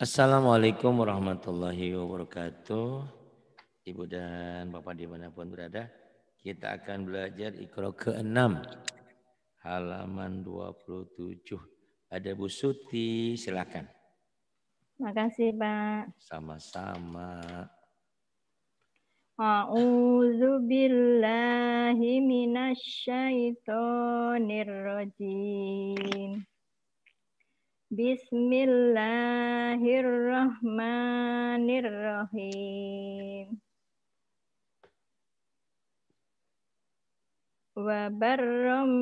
Assalamualaikum warahmatullahi wabarakatuh. Ibu dan Bapak di mana pun berada, kita akan belajar ikro ke-6, halaman 27. Ada Bu Suti, silakan. Makasih Pak. Sama-sama. A'udzu billahi minasyaitonir rajim. Bismillahirrahmanirrahim. Wa barram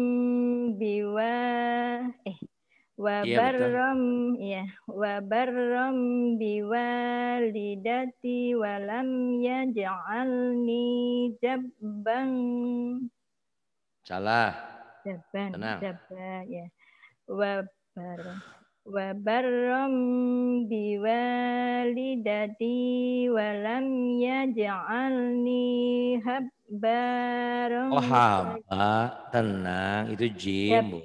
biwa eh iya, wa barram ya, wabarom wa barram biwalidati wa lam yaj'alni jabbang salah jabban jabba ya wa wa barram walidati wa lam yaj'alni habbarum oh haba tenang itu jim bu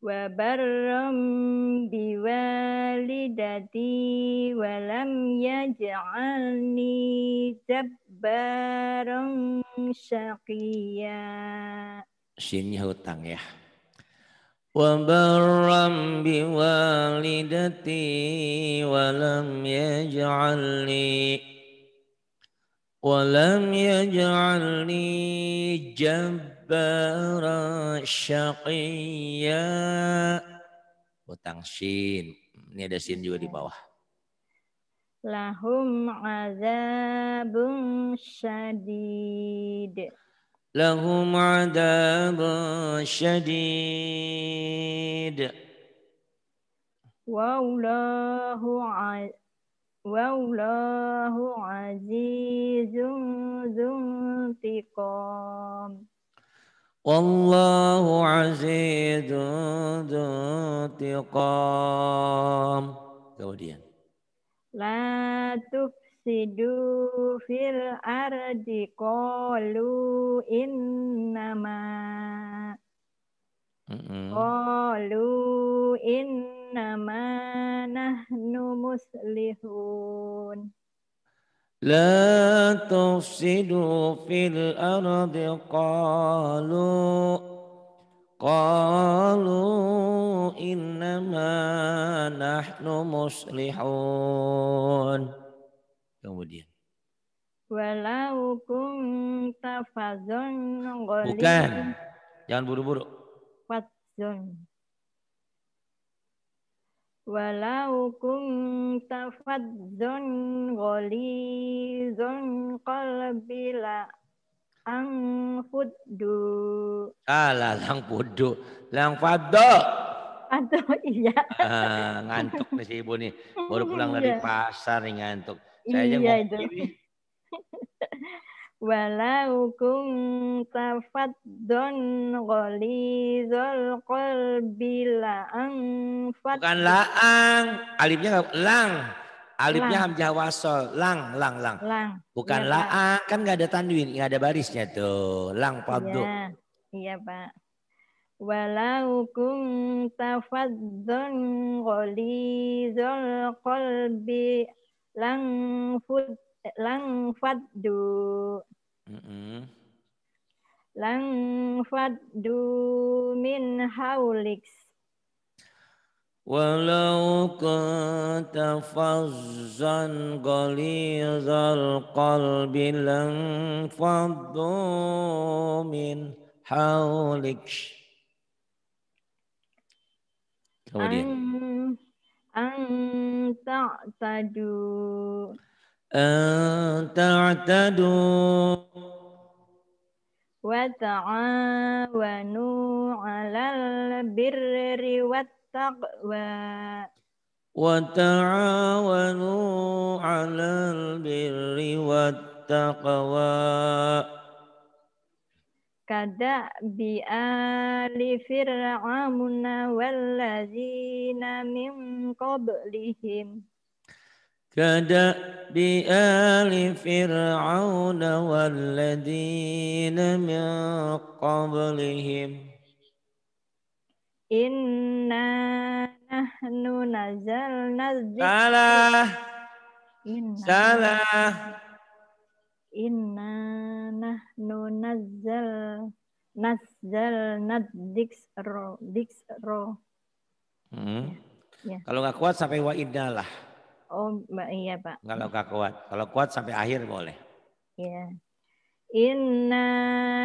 wa barram walidati wa lam yaj'alni jabbaran syaqiyya sinnya hutang ya وبرا بوالدتي ولم يجعلني ولم يجعلني جبارا شقيا utang sin ini ada sin juga di bawah lahum azabun syadid لهم عذاب شديد والله والله عزيز ذو انتقام والله عزيز ذو انتقام لا تف tufsidu fil ardi qalu innama mm-hmm. qalu innama nahnu muslihun la tufsidu fil ardi qalu قالوا إنما نحن مصلحون Kemudian. Walau kunta Bukan. Jangan buru-buru. Fadzon. Walau kunta zon golizon qalbila ang fudu. lah, lang fudu. Lang fado. Atau iya. Ah, ngantuk nih si ibu nih. Baru pulang dari iya. pasar nih ngantuk. Saya iya itu. Walau kunta kol gholizol qalbi la'ang Bukan la'ang, alifnya nggak lang. Alifnya lang. hamzah wasol, lang, lang, lang. lang. Bukan ya, la'ang, kan nggak ada tanwin, nggak ada barisnya tuh. Lang pabdo. Iya, iya Pak. Walau kum faddon kol qalbi lang fud lang faddu mm -hmm. lang faddu min haulik Walau kata fazzan ghalizal qalbi lan faddu min haulik Kemudian. Um, Antadu. Antadu. Wata'awanu alal birri wattaqwa. Wata'awanu alal birri wattaqwa. Wata'awanu alal birri wattaqwa kada bi ali fir'auna wallazina min qablihim kada bi ali fir'auna wallazina min qablihim inna nahnu nazalna dzikra salah salah Inna nahnu nazzal nazzal nadzikro dzikro Hmm. Ya. ya. Kalau nggak kuat sampai wa idalah. Oh mbak iya pak. Kalau nggak kuat, kalau kuat sampai akhir boleh. ya Inna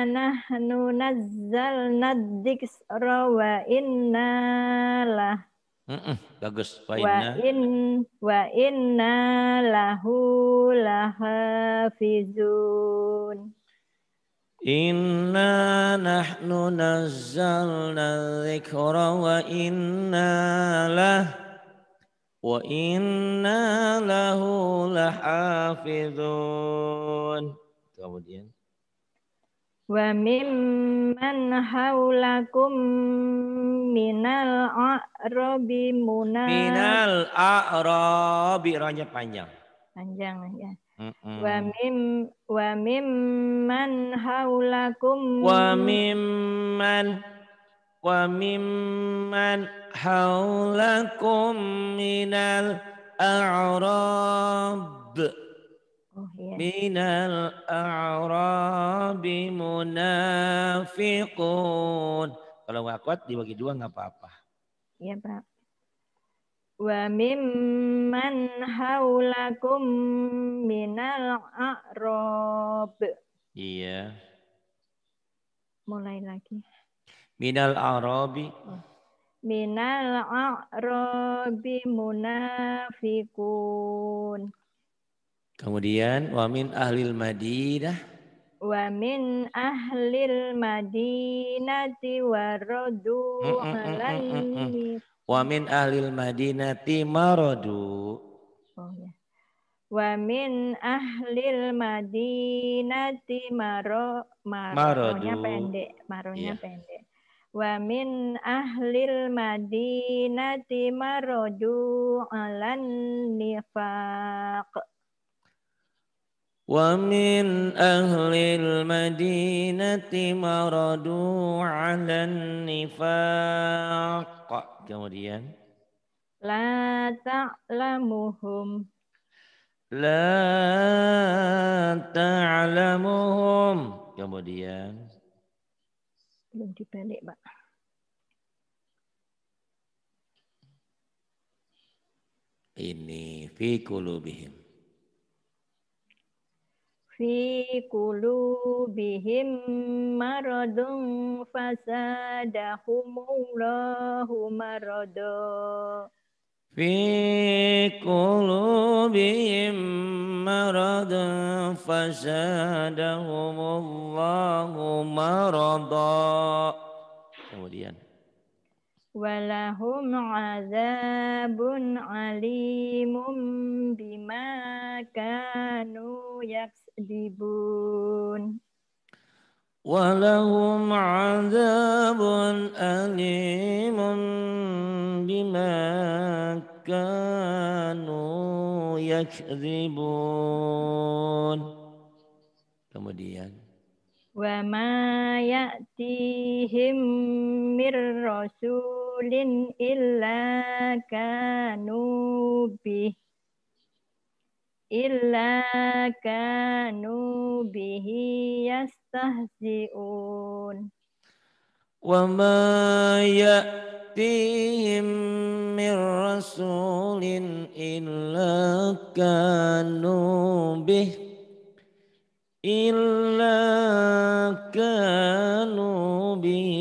nahnu nazzal nadzikro wa inna lah Mm-mm, bagus. Wa inna. Wa, in, wa inna lahu lahafizun. Inna nahnu nazzalna dhikra wa inna lah wa inna lahu lahafizun. Kemudian wa mimman haulakum minal a'rabi munal minal a'rabi ranya panjang panjang ya mm -mm. wa mim wa mimman haulakum wa mimman wa mimman haulakum minal a'rabi من الأعراب منافقون kalau kuat dibagi dua nggak apa-apa iya pak wa mimman haulakum minal a'rab iya mulai lagi minal a'rabi oh. minal a'rabi munafikun Kemudian wamin ahlil Madinah Wamin min ahlil madinati waradu Wamin wa mm, mm, mm, ahlil madinati maradu oh ya wa min ahlil madinati maro mar maradu maronya pendek maronya yeah. pendek wa min ahlil madinati maradu alan nifaq ومن أهل المدينة مردوا على النفاق kemudian لا تعلمهم لا تعلمهم kemudian belum dibalik pak ini fi kulubihim fi qulubihim maradun fasadahumullahu marada fi qulubihim maradun fasadahumullahu marada kemudian ولهم عذاب عليم بما كانوا يكسبون ولهم عذاب أليم بما كانوا يكذبون Kemudian wa ma ya'tihim mir rasulin illa kanu bih illa kanu bihi yastahzi'un wa ma ya'tihim min rasulin illa kanu إلا كانوا به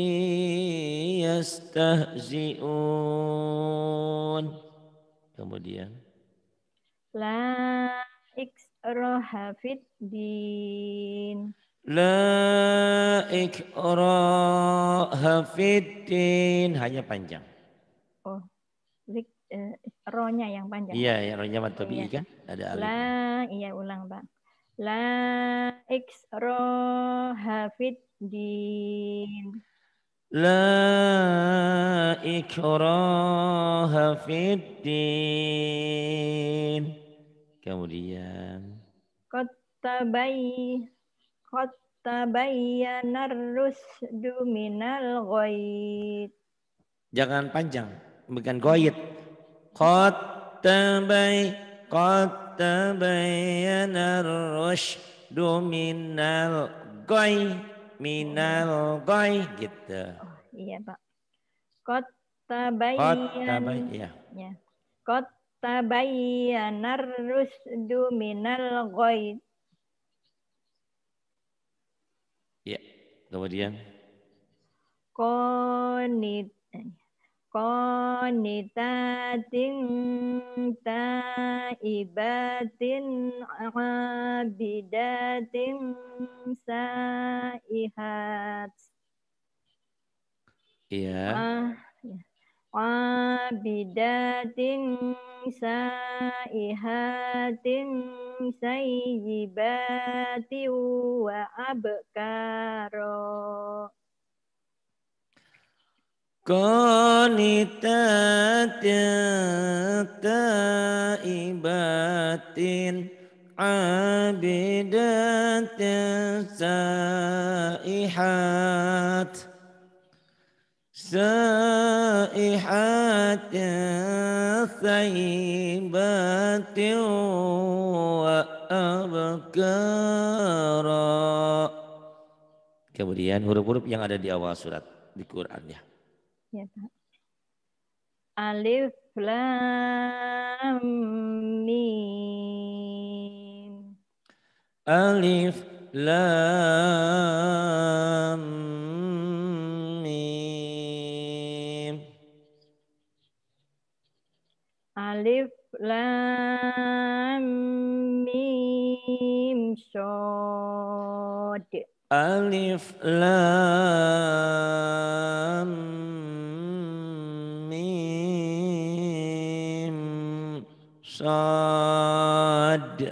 yastahzi'un. Kemudian. La ikraha fid din. La ikraha fid din. Hanya panjang. Oh. ikronya eh, uh, yang panjang. Iya, ya, rohnya matobi iya. kan? Ada alif. La, iya ulang, Pak. La ikraha din. La ikraha din. Kemudian. Kota Kottabayyana narus duminal goit. Jangan panjang. Bukan Kota bayi. Kota tabayyana ar-rusyd minal ghai minal ghai gitu. Oh, iya, Pak. Kota tabayyana. Iya. Ya. ya. Qad tabayyana ar-rusyd minal ghai. Ya, kemudian qanit eh, qanitatin taibatin abidatin saihat iya abidatin saihatin sayyibati wa abkaro ibatin abidat saihat saihat saibat wa abkara kemudian huruf-huruf yang ada di awal surat di Qurannya. Ya, Pak. Alif lam mim. Alif lam mim. Alif lam mim shod. Alif lam Sad.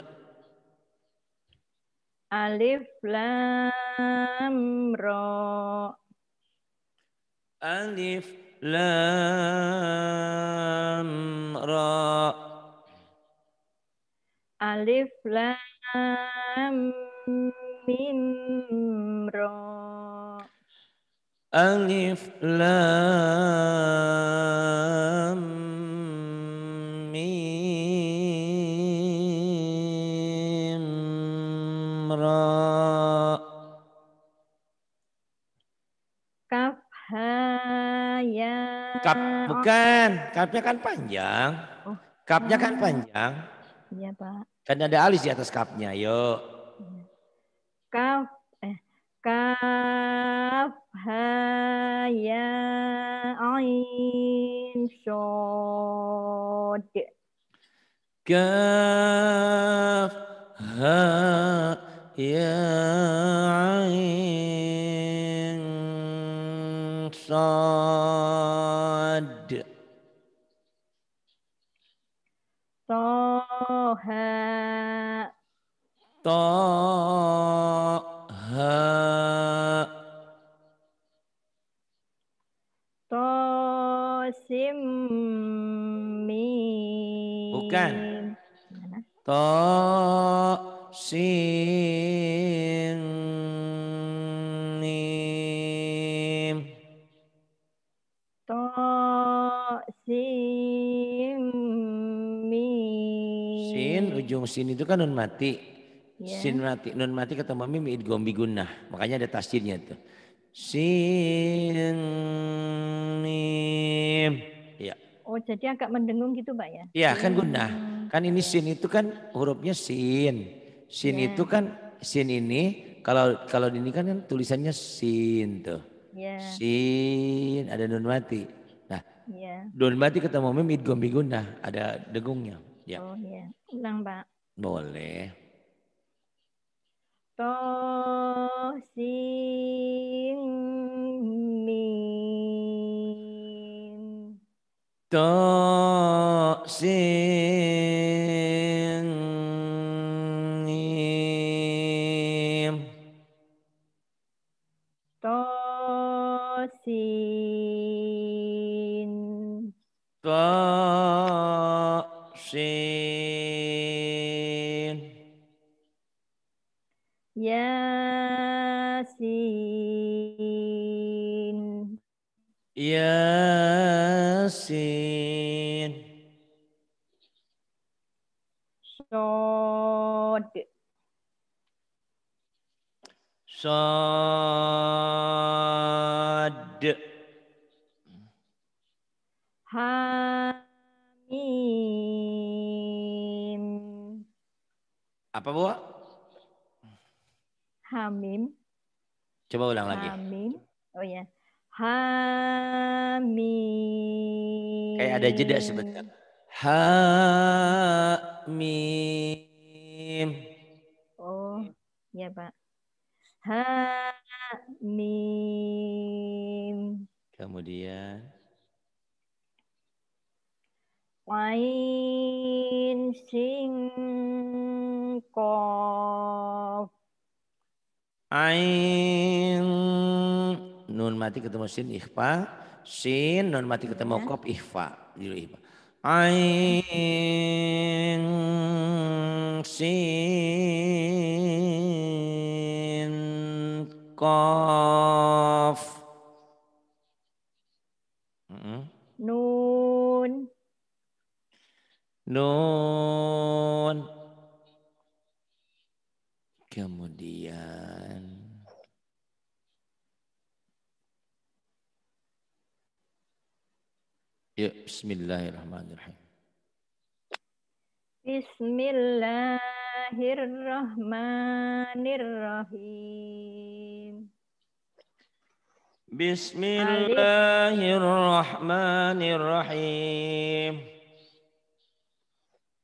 Alif lam ro. Alif lam ro, Alif lam mim ro, Alif lam Cup bukan, kapnya kan panjang. Oh. oh. kan panjang. Iya, Pak. Kan ada alis di atas kapnya, yuk. Kap, iya. eh kap ha ya ain shod Kap, ha ya Bukan. Tosim mim. Sin ujung sin itu kan nun mati. Ya. Sin mati, nun mati ketemu mim id gunnah. Makanya ada tasirnya tuh. Sin mim. Ya. Oh, jadi agak mendengung gitu, pak ya? Iya, kan iya. gunnah. Kan ini sin itu kan hurufnya sin. Sin ya. itu kan sin ini kalau kalau ini kan, kan tulisannya sin tuh. Ya. Sin ada nun mati. Nah, ya. nun mati ketemu mim id gunnah, ada degungnya. Ya. Oh, iya. Ulang, Pak. Boleh. có riêng mình có riêng jeda sebentar. Ha mim. Oh, ya Pak. Ha mim. Kemudian Ain sing kof. Ain nun mati ketemu sin ikhfa Sin non mati ketemu iya. kop ihfa. Jadi ihfa. Ain sin kof. Hmm? Nun. Nun. Ya, bismillahirrahmanirrahim. Bismillahirrahmanirrahim. Bismillahirrahmanirrahim.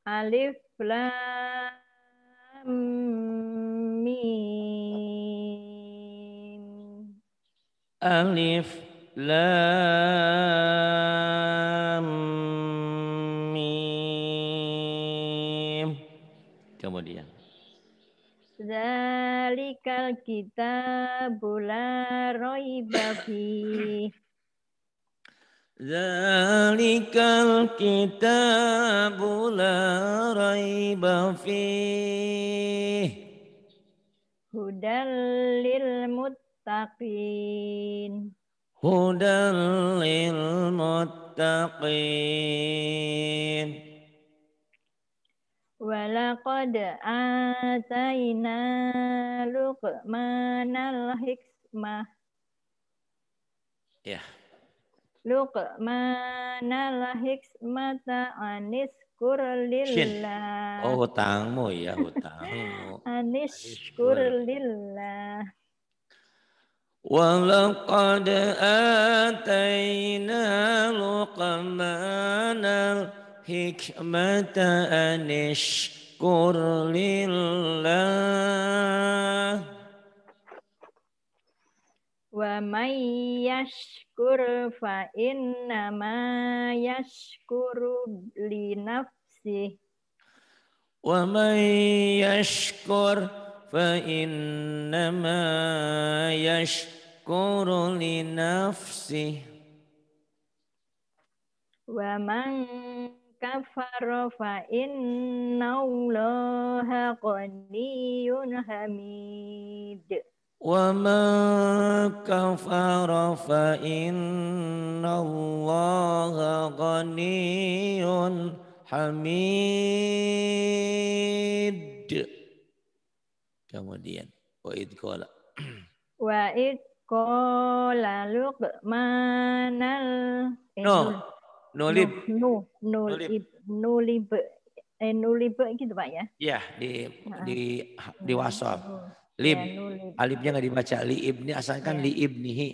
Alif lam mim. Alif Lamim. Kemudian. Zalikal kita bula roibafi. Zalikal kita bula roibafi. fih. Hudal lil muttaqin. هدى للمتقين ولقد آتينا لقمان الحكمة Ya. Yeah. Luqman al-hikmata anis kurlillah. Oh hutangmu ya hutangmu. anis kurlillah. ولقد آتينا لقمان الحكمة أن اشكر لله ومن يشكر فإنما يشكر لنفسه ومن يشكر فإنما يشكر لنفسه ومن كفر فإن الله غني حميد ومن كفر فإن الله غني حميد Kemudian wa id qala wa id qala luqmanal eh, no nulib no, no, nulib nulib eh, nulib gitu Pak ya. Iya, di di di wasal. Ya, lib. Ya, Alifnya nggak dibaca li ibni asalkan ya. li ibnihi.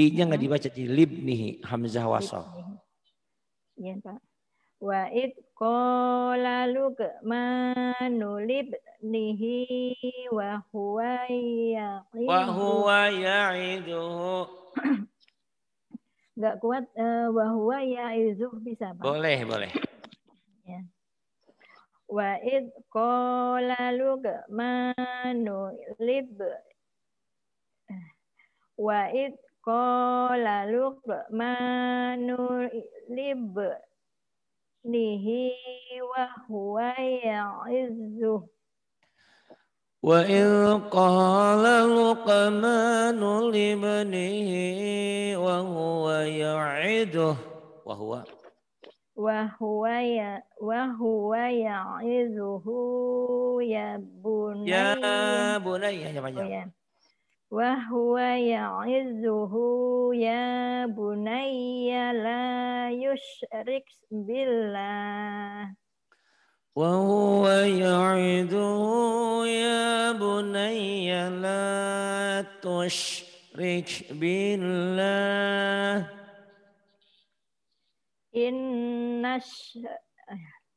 I-nya nggak dibaca di libnihi hamzah wasal. Iya, Pak. Wa id qala luqmanu بشأنه وهو يقيده وهو يعيده Gak kuat uh, wahwa bisa Pak? Boleh, boleh. Ya. Wa id qala luqmanu lib Wa id qala luqmanu lib nihi wa huwa وإذ قال لقمان لابنه وهو يعده وهو وهو ي... وهو يعظه يا بني يا بني يا بني وهو يعظه يا بني لا يشرك بالله وهو يعده يا بني لا تشرك بالله إن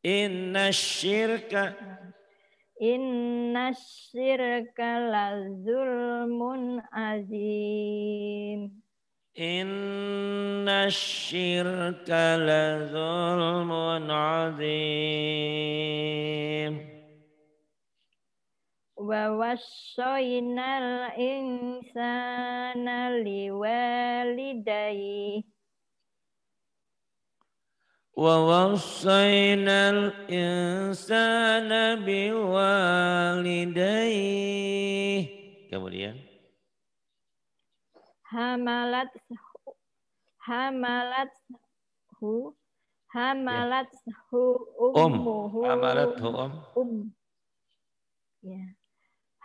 إن الشرك إن الشرك لظلم عظيم إن الشرك لظلم عظيم ووصينا الإنسان لوالديه ووصينا الإنسان بوالديه kemudian hamalat hamalat hu hamalat hu ummuhu um. hamalat hu um. um ya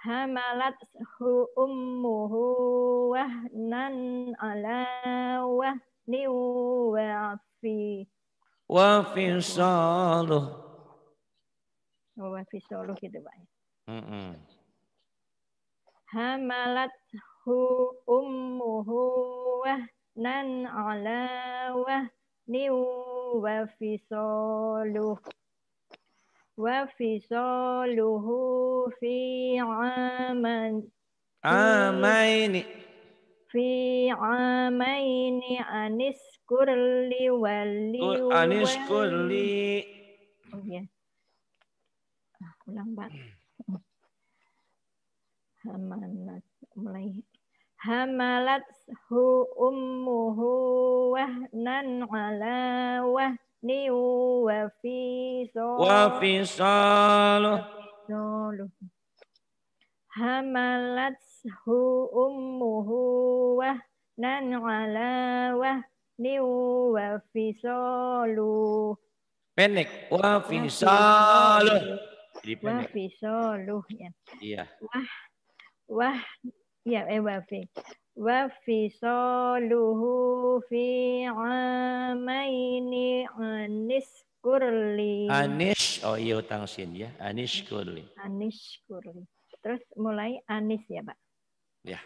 hamalat hu ummuhu wahnan ala wahni wa fi wa fi saluh oh, wa fi saluh gitu baik, Hamalat Hu ummuhu wahnan ala wahnin wa saluh, wa fi saluhu fi aman amaini fi amaini anis aniskurli wali kurli. oh ya ulang banget hamalat mulai hamalat hu ummuhu wahnan ala wahni wa fi wa fisaluh hamalat hu ummuhu wahnan ala wahni wa fisaluh Penek. wa fi jadi pendek wa fi ya iya wah ya eh wafi wafi soluhu fi amaini anis kurli Anis, oh iya sin ya Anis kurli Anis kurli terus mulai anis ya pak ya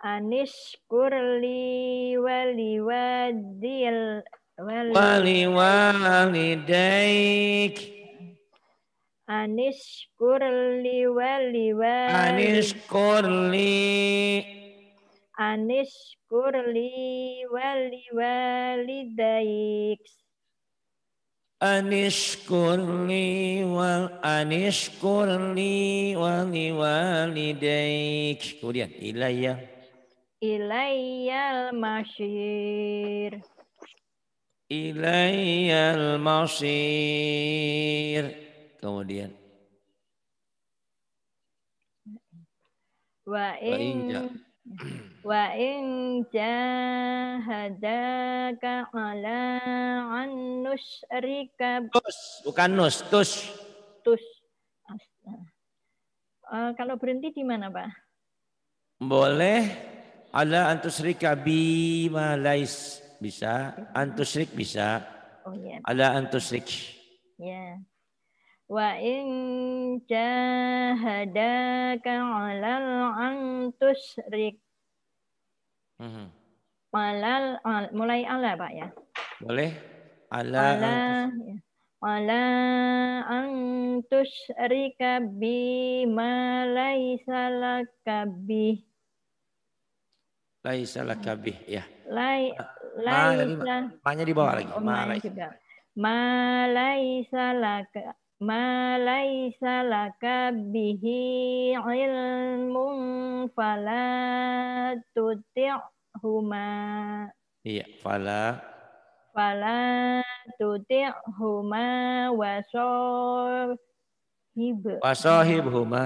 Anis kurli wali wadil wali wali wali, wali Anis kurli wali wali. Anis kurli. Anis kurli wali wali daik. Anis kurli wal anis kurli wali wali daik. Kemudian ilayah. Ilayal masyir. Ilayal masyir kemudian wa in wa in jahadaka ala an nusrika tus bukan nus tus tus uh, kalau berhenti di mana pak boleh ala antusrika bi malais bisa antusrik bisa oh, yeah. ala antusrik ya yeah wa جاهداك على أن malal mulai ala Pak ya. Boleh. Ala, ala wala ya. an tusyrika bi ma laisa laka laisa laka ya lai laisa ma, oh, ma, ma, ma, ma, ma, lagi ma, ma laisa ma laisa laka bihi ilmun fala tuti'huma iya fala fala tuti'huma wasohib wasohibhuma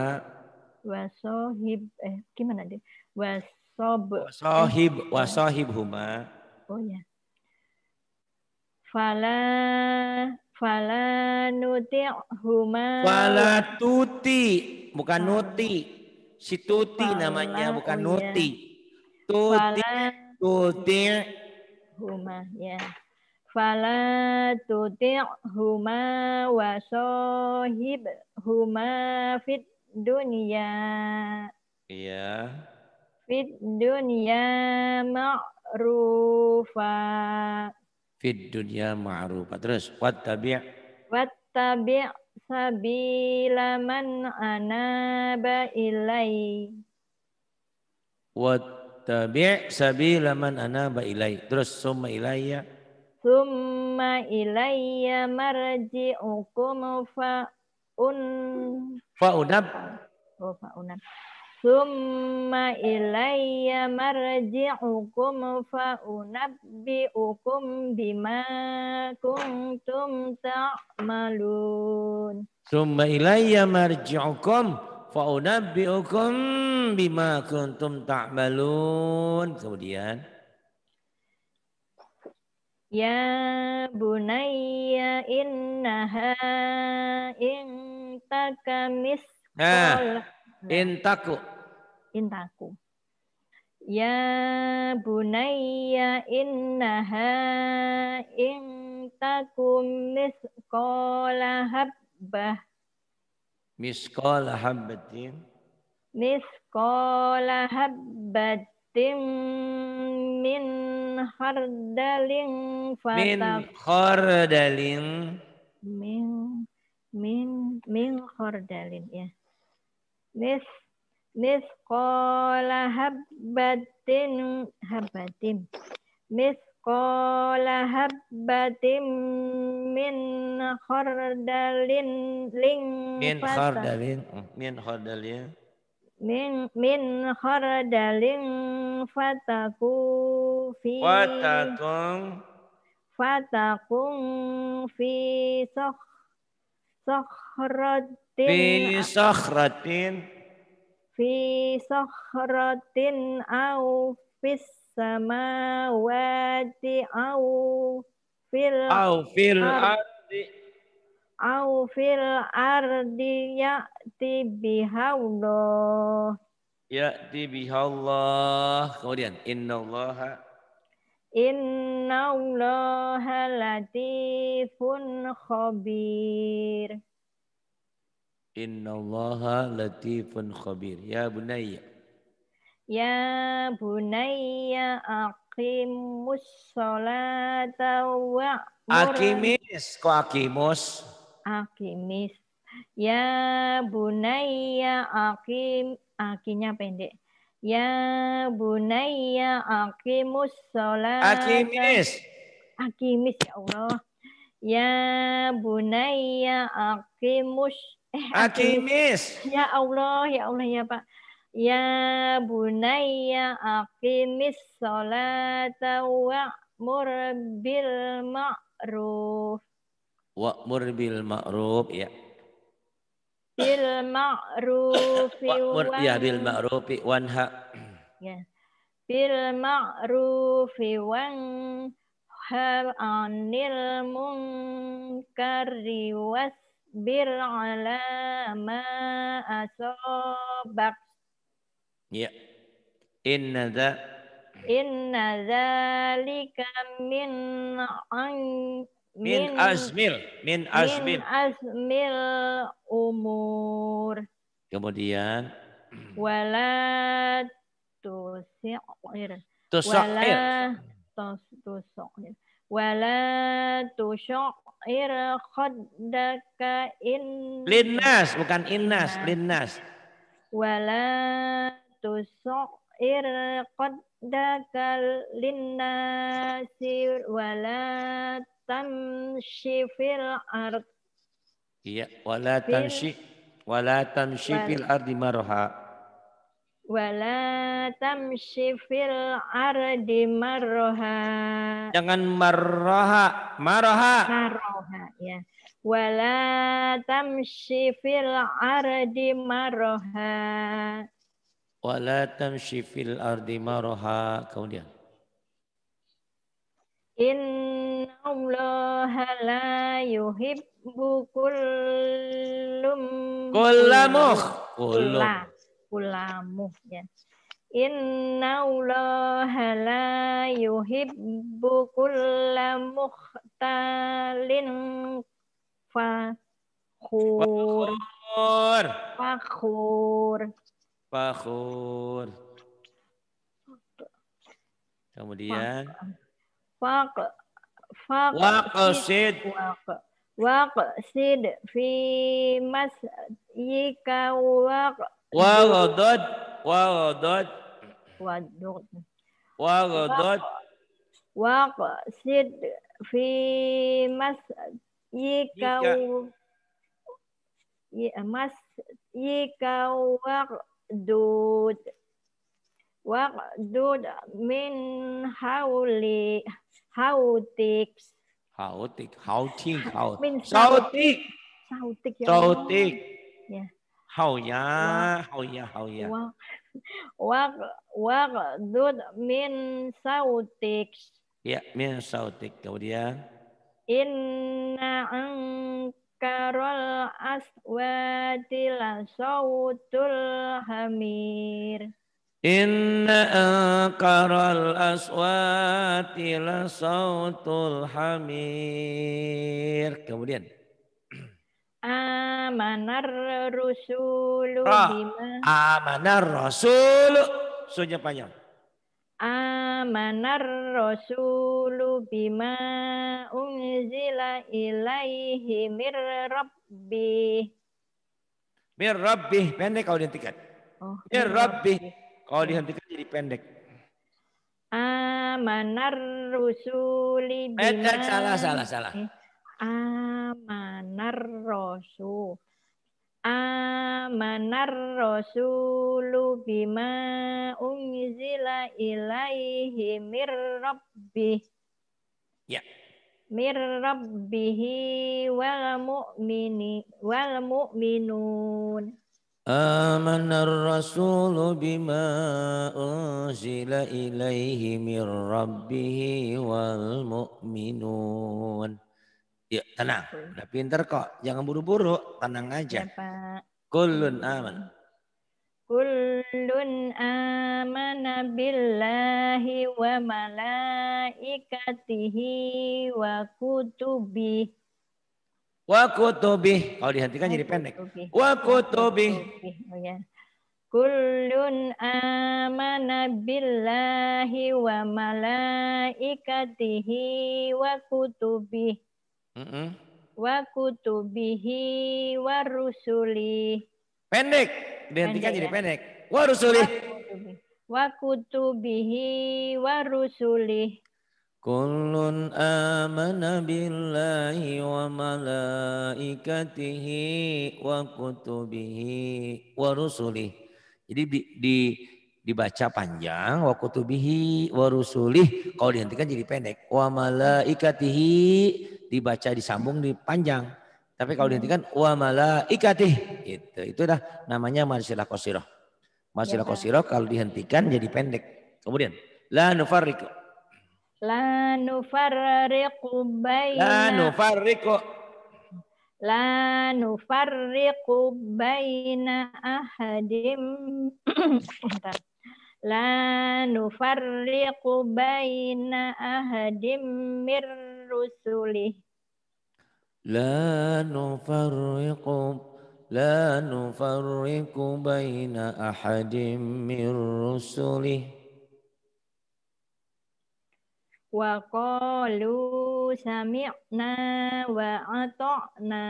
wasohib eh gimana deh wasob wasohib eh, huma oh ya fala Fala nuti huma. Fala tuti, bukan ah. nuti. Si tuti Fala, namanya, bukan oh, iya. nuti. Ya. Tuti, Fala, tuti. Huma, ya. Fala tuti huma wasohib huma fit dunia. Iya. Fit dunia ma'rufa fid dunya ma'rufa. Terus wattabi' wattabi' sabila man anaba ilai. Wattabi' sabila man anaba ilai. Terus summa ilayya summa ilayya marji'ukum fa un fa unab oh, fa unab Summa ilayya marji'ukum fa'unabbi'ukum bima kuntum ta'malun. Summa ilayya marji'ukum fa'unabbi'ukum bima kuntum ta'malun. Kemudian. Ya bunayya innaha intakamis. Nah, intaku intaku. Ya bunaya innaha intakum miskola habbah. Miskola habbatin. Miskola habbatin min khardalin fatakum. Min khardalin. Min min min khardalin ya. Mis misqala habbatin habbatin misqala habbatin min khardalin ling min khardalin mm, min khardalin min min khardalin fataku fi fatakum fatakum fi sakh sakhratin fi sakhratin fi sahratin au fis samawati au fil au fil ardi au fil ardi ya'ti bihaullah ya'ti bihaullah kemudian innallaha innallaha latifun khabir Innallaha latifun khabir. Ya bunayya. Ya bunayya aqimus sholata wa Akimis, kok akimus? Akimis. Ya bunayya akim akinya pendek. Ya bunayya aqimus sholat. Akimis. Akimis ya Allah. Ya bunayya aqimus Eh, Akimis. Ah, ya Allah, ya Allah ya Pak. Ya bunayya akimis salata wa bil ma'ruf. Wa'mur bil ma'ruf ya. Bil ma'rufi wa'mur ya bil ma'rufi wanha. Ya. Bil ma'rufi wan hal anil munkari was wasbir ala ma asabak. Ya. Inna za Inna dzalika min an min, asmil azmil min azmil min azmil umur. Kemudian wala tusi'ir. Tusi'ir. Wala tusi'ir. Wala tusi'ir ira khaddaka in linnas bukan innas nah. linnas wala ir khaddaka linnas wala tamshi fil ard iya wala tamshi wala tamshi fil ardi marha Wala tamshi fil ardi marroha. Jangan marroha. Marroha. Marroha, ya. Wala tamshi fil ardi marroha. Wala tamshi fil ardi marroha. Kemudian. Inna Allah la yuhibbu kullum. Kullamukh. Kullamukh kulamu ya. Inna allaha la yuhibbu kulla mukhtalin fakhur. Fakhur. Fakhur. Fakhur. Kemudian. Fak. Fak. Waqsid. Waqsid fi mas yika waqsid Waradot. Waradot. Waradot. Waradot. Waqsid fi masjika yikau, waqdud waqdud min hauli hautik hautik hautik hautik hautik hautik hautik ya. ya ya, ya, ya? wak, wak dud min sautik. Ya, min sautik. Kemudian. Inna angkarol aswatil sautul hamir. Inna angkarol aswatil sautul hamir. Kemudian. Amanar rusulu Roh. Ah, bima. Amanar rasulu. Sunya panjang. Amanar rasulu bima unzila ilaihi mir rabbi. Mir rabbi. Pendek kalau dihentikan. Oh, mir rabbi. Kalau dihentikan jadi pendek. Amanar rusuli bima. Pendek salah salah salah. Eh amanar rosu amanar rasulu bima unzila ilaihi mir rabbi ya mir rabbihi wal mu'mini wal mu'minun آمن الرسول بما أنزل إليه من ربه والمؤمنون Ya, tenang. Gitu. Udah pinter kok. Jangan buru-buru. Tenang aja. Ya, Kullun iya. aman. kulun aman billahi wa malaikatihi wa kutubih. Wa kutubih. Kalau dihentikan jadi pendek. Wa kutubih. Oh, ya. Kullun amana billahi wa malaikatihi wa kutubih. Mm warusuli Wa kutubihi Pendek. Dihentikan jadi ya? pendek. Wa rusuli. Wa kutubihi wa rusuli. Kullun amana billahi wa malaikatihi wa kutubihi wa rusulih. Jadi di, di dibaca panjang wa kutubihi wa rusulih kalau dihentikan jadi pendek wa malaikatihi dibaca disambung dipanjang. Tapi kalau hmm. dihentikan wa malaikatih gitu. Itu dah namanya marsilah qasirah. Marsilah ya, ya. qasirah kalau dihentikan jadi pendek. Kemudian la nufarriq La nufarriq baina La nufarriq La nufarriq baina ahadim La nufarriqu baina ahadim mir rusulih. La nufarriqu la nufarriqu baina ahadim mir rusulih. Wa qalu sami'na wa ata'na.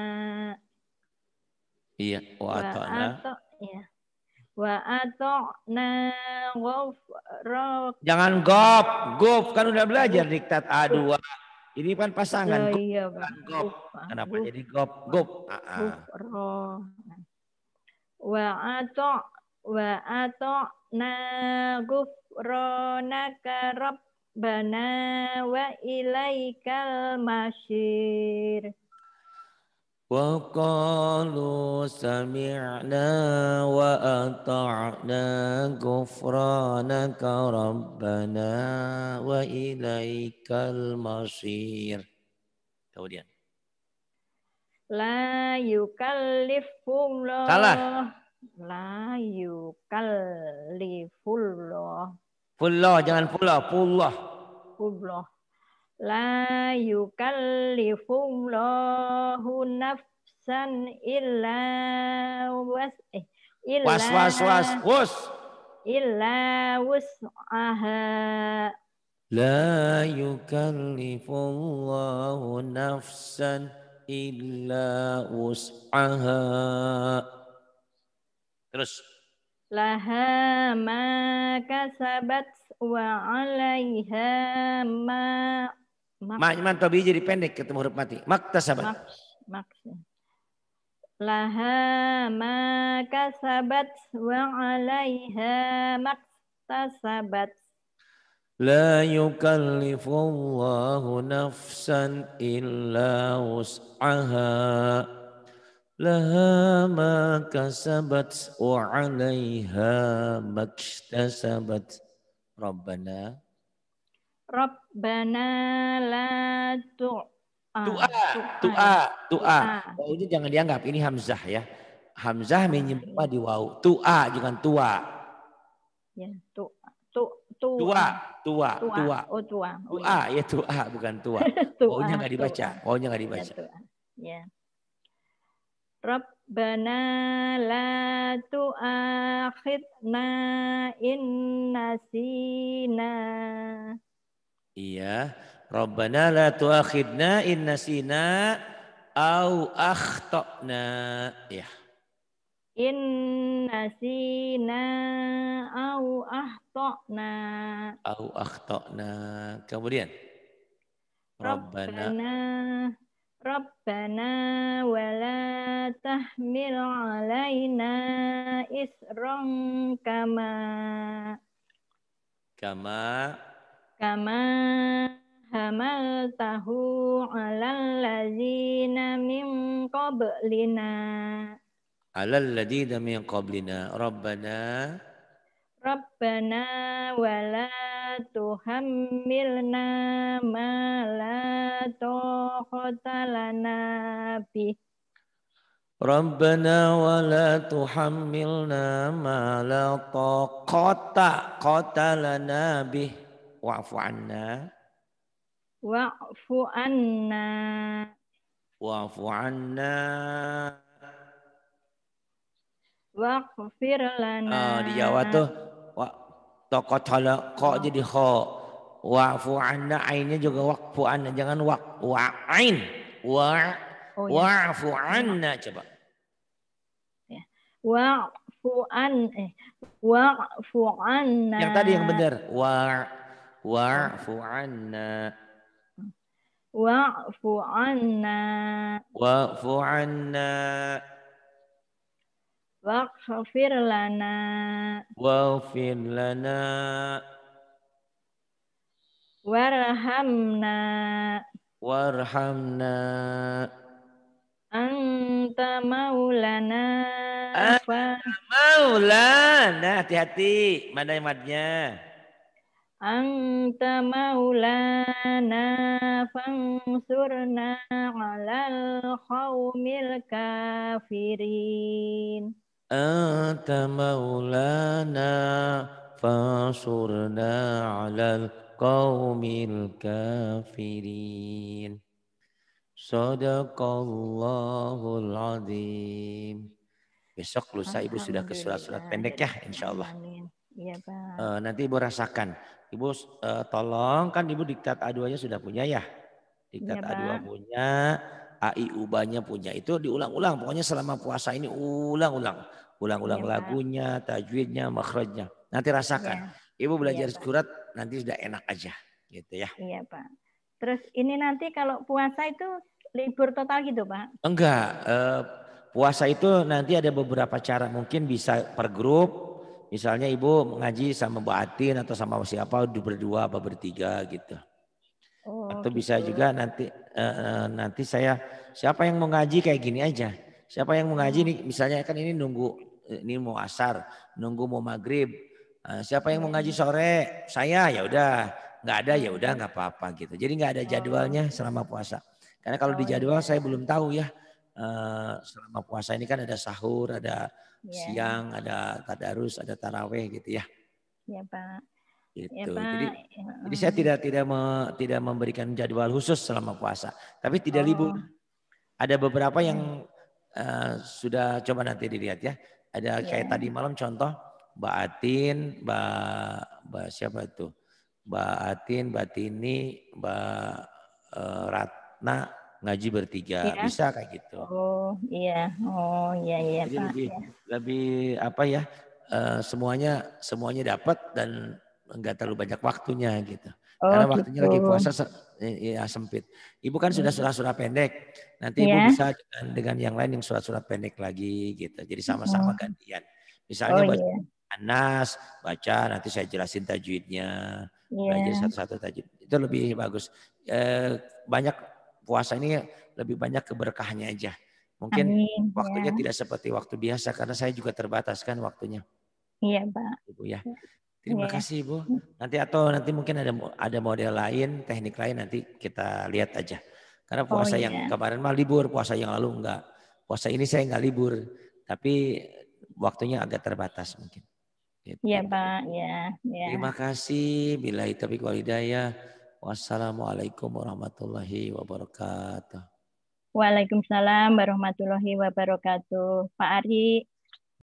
Iya, wa ata'na. Iya. Wa ato'na ghufrak. Jangan gop, gop kan udah belajar diktat A2. Ini kan pasangan. Oh, iya, Pak. Kan gop. Kenapa jadi gop? Gop. Ah, ah. Wa ato' wa ato' na gufronaka rabbana wa ilaikal masyir. وقالوا سمعنا وأطعنا غفرانك ربنا وإليك المصير kemudian la yukallifullah salah la yukallifullah fullah jangan fullah fullah fullah La yukallifullahu nafsan illa was eh, illa was was was was illa wus'aha La yukallifullahu nafsan illa wus'aha Terus Laha ma kasabat wa alaiha ma Ma'man tabi jadi pendek ketemu huruf mati. Makta Mak, mak. Laha ma kasabat wa 'alaiha maktasabat. لا يكلف الله نفسا إلا وسعها لها ما كسبت وعليها ما اكتسبت ربنا رب Rabbana la tu'a. Tu'a, tu'a, tu'a. Wawunya jangan dianggap, ini hamzah ya. Hamzah menyebar di waw. Tu'a, jangan tua. Ya, tua, tua. Tua, tua, tua. Oh, tua. Oh, tua, iya. ya tua, bukan tua. tua Wawunya nggak dibaca, wawunya nggak ya, dibaca. Ya, tua. ya. Rabbana la tu'akhidna in nasina Iya. Rabbana la tuakhidna in nasina au akhtana. Ya. In nasina au akhtana. Au akhtana. Kemudian. Rabbana. Rabbana. Rabbana wala tahmil alaina kama. kama kama kama hamaltahu alal ladzina min qablina alal ladzina min qablina rabbana rabbana wala tuhammilna ma la taqata lana Rabbana wa la tuhammilna ma la taqata qatalana bih wa'fu anna wa'fu anna wa'fu anna waqfir lana oh, ah, di Jawa tuh wa toko tala ko jadi kho wa'fu anna ainnya juga wa'fu anna jangan wa wa'ain wa oh, iya. wa'fu anna coba ya wa'fu an eh wa'fu anna yang tadi yang benar wa wa'fu anna wa'fu anna wa'fu anna Waghfir lana. Waghfir lana. Warhamna. Warhamna. Anta maulana. Anta maulana. Hati-hati. Mana imatnya? Anta maulana fansurna alal qawmil kafirin. Anta maulana fansurna alal qawmil kafirin. Sadaqallahul azim. Besok lusa ibu sudah ke surat-surat pendek ya insya Allah. Iya Pak. Uh, nanti Ibu rasakan. Ibu uh, tolong kan Ibu diktat aduanya sudah punya ya. Diktat ya, A2 punya, AI ubahnya punya. Itu diulang-ulang. Pokoknya selama puasa ini ulang-ulang. Ulang-ulang ya, lagunya, tajwidnya, makhrajnya. Nanti rasakan. Ya. Ibu belajar ya, surat nanti sudah enak aja. Gitu ya. Iya Pak. Terus ini nanti kalau puasa itu libur total gitu Pak? Enggak. Uh, puasa itu nanti ada beberapa cara. Mungkin bisa per grup, Misalnya ibu mengaji sama mbak Atin atau sama siapa berdua apa bertiga gitu. Oh, atau gitu. bisa juga nanti uh, nanti saya siapa yang mau ngaji kayak gini aja. Siapa yang mau ngaji hmm. nih misalnya kan ini nunggu ini mau asar, nunggu mau maghrib. Uh, siapa yang mau ngaji hmm. sore? Saya ya udah, nggak ada ya udah nggak apa-apa gitu. Jadi nggak ada oh. jadwalnya selama puasa. Karena kalau dijadwal oh, iya, saya iya. belum tahu ya Eh, selama puasa ini kan ada sahur, ada ya. siang, ada tadarus, ada taraweh gitu ya. Iya Pak. Iya, gitu. Ya, Jadi, ya. jadi saya tidak tidak me, tidak memberikan jadwal khusus selama puasa, tapi tidak oh. libur. Ada beberapa yang uh, sudah coba nanti dilihat ya. Ada ya. kayak tadi malam contoh Mbak Atin, Mbak, Mbak siapa itu? Mbak Atin, Mbak Tini, Mbak uh, Ratna, ngaji bertiga ya. bisa kayak gitu. Oh iya, oh iya iya Jadi Pak. Lebih, ya. lebih apa ya? Uh, semuanya semuanya dapat dan enggak terlalu banyak waktunya gitu. Oh, Karena waktunya gitu. lagi puasa ya sempit. Ibu kan sudah hmm. surat-surat pendek. Nanti ya. ibu iya. bisa dengan, dengan yang lain yang surat-surat pendek lagi gitu. Jadi sama-sama oh. gantian. Misalnya oh, baca iya. yeah. Anas, baca nanti saya jelasin tajwidnya. Yeah. Iya. satu-satu tajwid. Itu lebih bagus. Eh, banyak puasa ini lebih banyak keberkahannya aja. Mungkin Amin, ya. waktunya ya. tidak seperti waktu biasa karena saya juga terbatas kan waktunya. Iya, Pak. Ibu ya. Iya. Terima ya. kasih, bu. Iya. Nanti atau nanti mungkin ada ada model lain, teknik lain nanti kita lihat aja. Karena oh, puasa oh, yang iya. kemarin mah libur, puasa yang lalu enggak. Puasa ini saya enggak libur, tapi waktunya agak terbatas mungkin. Gitu. Iya, gitu. Pak. Ya, ya. Terima kasih. Bila itu Tapi hidayah. Wassalamualaikum warahmatullahi wabarakatuh. Waalaikumsalam warahmatullahi wabarakatuh. Pak Ari,